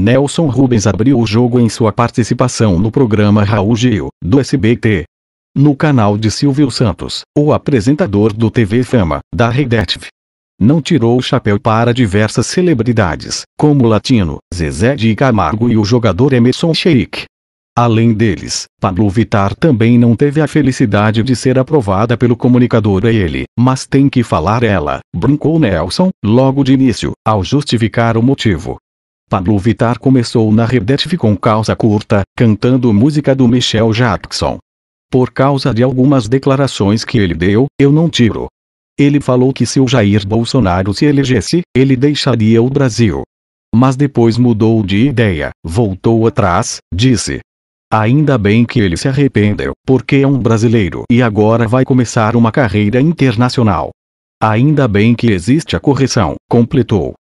Nelson Rubens abriu o jogo em sua participação no programa Raul Gil, do SBT. No canal de Silvio Santos, o apresentador do TV Fama, da RedeTV, Não tirou o chapéu para diversas celebridades, como o latino, Zezé de Camargo e o jogador Emerson Sheik. Além deles, Pablo Vitar também não teve a felicidade de ser aprovada pelo comunicador a ele, mas tem que falar ela, brincou Nelson, logo de início, ao justificar o motivo. Pablo Vittar começou na Redetive com calça curta, cantando música do Michel Jackson. Por causa de algumas declarações que ele deu, eu não tiro. Ele falou que se o Jair Bolsonaro se elegesse, ele deixaria o Brasil. Mas depois mudou de ideia, voltou atrás, disse: Ainda bem que ele se arrependeu, porque é um brasileiro e agora vai começar uma carreira internacional. Ainda bem que existe a correção, completou.